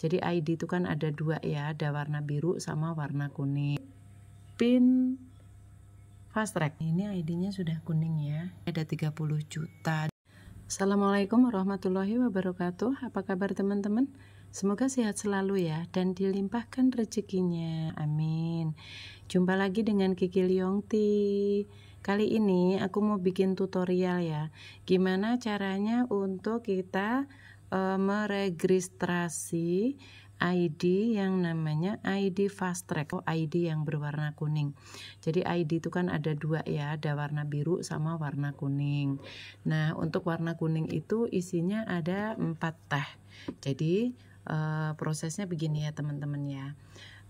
Jadi ID itu kan ada dua ya, ada warna biru sama warna kuning. Pin fast track. Ini ID-nya sudah kuning ya. Ada 30 juta. Assalamualaikum warahmatullahi wabarakatuh. Apa kabar teman-teman? Semoga sehat selalu ya dan dilimpahkan rezekinya. Amin. Jumpa lagi dengan Kiki Liongti. Kali ini aku mau bikin tutorial ya. Gimana caranya untuk kita uh, meregistrasi ID yang namanya ID fast track atau ID yang berwarna kuning. Jadi ID itu kan ada dua ya, ada warna biru sama warna kuning. Nah untuk warna kuning itu isinya ada empat teh. Jadi uh, prosesnya begini ya teman-teman ya.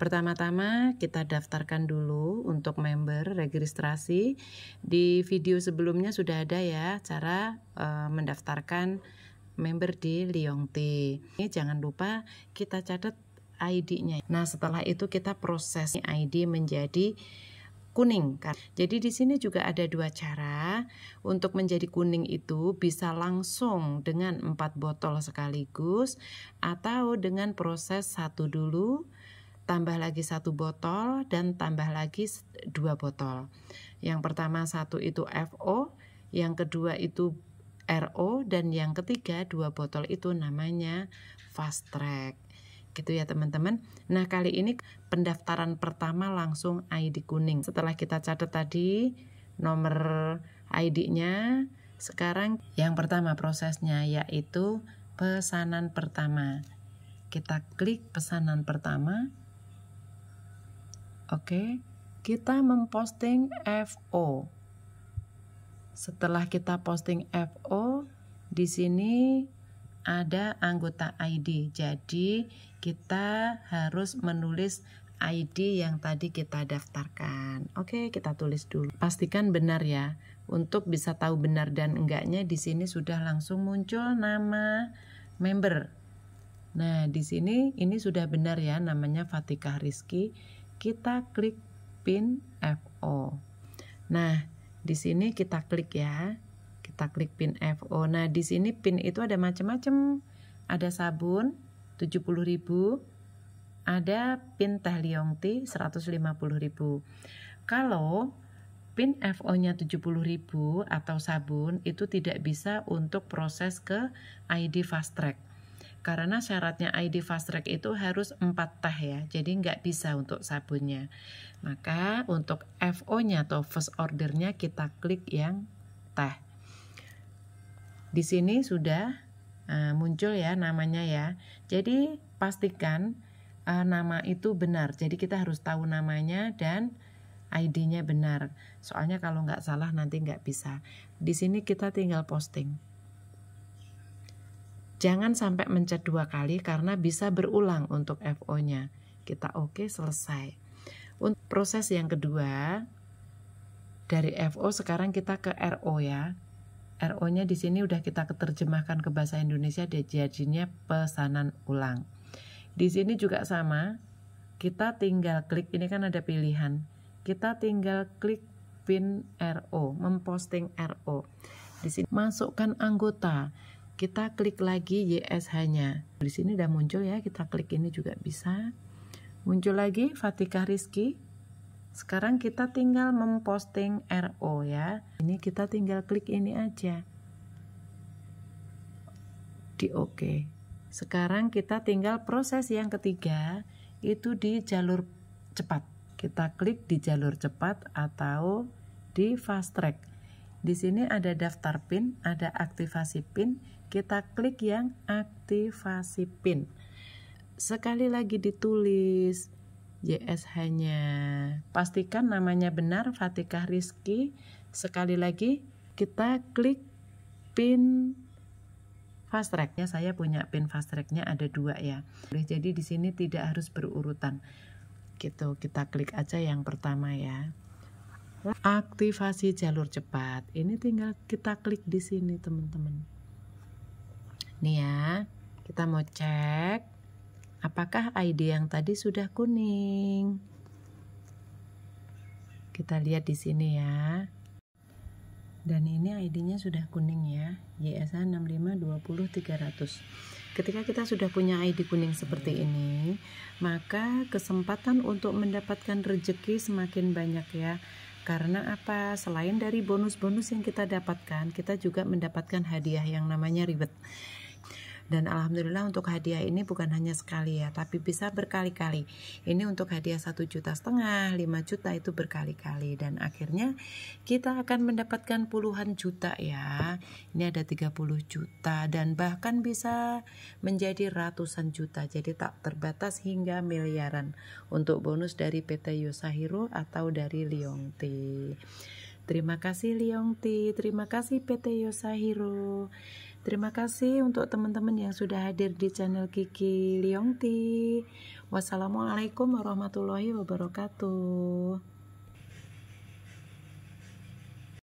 Pertama-tama kita daftarkan dulu untuk member registrasi. Di video sebelumnya sudah ada ya cara e, mendaftarkan member di T. Ini jangan lupa kita catat ID-nya. Nah, setelah itu kita proses ID menjadi kuning. Kan? Jadi di sini juga ada dua cara untuk menjadi kuning itu bisa langsung dengan empat botol sekaligus atau dengan proses satu dulu, tambah lagi satu botol dan tambah lagi dua botol. Yang pertama satu itu FO, yang kedua itu RO dan yang ketiga dua botol itu namanya fast track gitu ya teman-teman. Nah kali ini pendaftaran pertama langsung ID kuning. Setelah kita catat tadi nomor ID-nya, sekarang yang pertama prosesnya yaitu pesanan pertama. Kita klik pesanan pertama. Oke, kita memposting FO setelah kita posting FO, di sini ada anggota ID. Jadi, kita harus menulis ID yang tadi kita daftarkan. Oke, kita tulis dulu. Pastikan benar ya. Untuk bisa tahu benar dan enggaknya di sini sudah langsung muncul nama member. Nah, di sini ini sudah benar ya namanya Fatika Rizky Kita klik pin FO. Nah, di sini kita klik ya. Kita klik pin FO. Nah, di sini pin itu ada macam-macam. Ada sabun 70.000, ada pin teh liong ti 150.000. Kalau pin FO-nya 70.000 atau sabun itu tidak bisa untuk proses ke ID fast track karena syaratnya ID fast track itu harus 4 teh ya jadi nggak bisa untuk sabunnya maka untuk FO nya atau first order-nya kita klik yang teh di sini sudah eh, muncul ya namanya ya jadi pastikan eh, nama itu benar jadi kita harus tahu namanya dan ID-nya benar soalnya kalau nggak salah nanti nggak bisa di sini kita tinggal posting Jangan sampai mencet dua kali karena bisa berulang untuk FO-nya. Kita oke okay, selesai. Untuk proses yang kedua dari FO sekarang kita ke RO ya. RO-nya di sini udah kita keterjemahkan ke bahasa Indonesia dia jadinya pesanan ulang. Di sini juga sama. Kita tinggal klik ini kan ada pilihan. Kita tinggal klik pin RO, memposting RO. Di sini masukkan anggota. Kita klik lagi YSH-nya. Di sini udah muncul ya, kita klik ini juga bisa. Muncul lagi Fatikah Rizki. Sekarang kita tinggal memposting RO ya. Ini kita tinggal klik ini aja. Di OK. Sekarang kita tinggal proses yang ketiga itu di jalur cepat. Kita klik di jalur cepat atau di fast track. Di sini ada daftar PIN, ada aktivasi PIN. Kita klik yang aktivasi PIN. Sekali lagi ditulis JSH-nya. Pastikan namanya benar fatika Rizki. Sekali lagi kita klik PIN fast saya punya pin fast track-nya ada dua ya jadi di sini tidak harus berurutan gitu kita klik aja yang pertama ya aktivasi jalur cepat ini tinggal kita klik di sini teman-teman Nih ya, kita mau cek apakah ID yang tadi sudah kuning. Kita lihat di sini ya. Dan ini ID-nya sudah kuning ya, YSA 652300. Ketika kita sudah punya ID kuning seperti ini, maka kesempatan untuk mendapatkan rejeki semakin banyak ya. Karena apa? Selain dari bonus-bonus yang kita dapatkan, kita juga mendapatkan hadiah yang namanya ribet. Dan alhamdulillah untuk hadiah ini bukan hanya sekali ya, tapi bisa berkali-kali. Ini untuk hadiah satu juta setengah, 5 juta itu berkali-kali dan akhirnya kita akan mendapatkan puluhan juta ya. Ini ada 30 juta dan bahkan bisa menjadi ratusan juta. Jadi tak terbatas hingga miliaran untuk bonus dari PT Yosahiro atau dari Liongti. Terima kasih Liongti, terima kasih PT Yosahiro. Terima kasih untuk teman-teman yang sudah hadir di channel Kiki Liongti. Wassalamualaikum warahmatullahi wabarakatuh.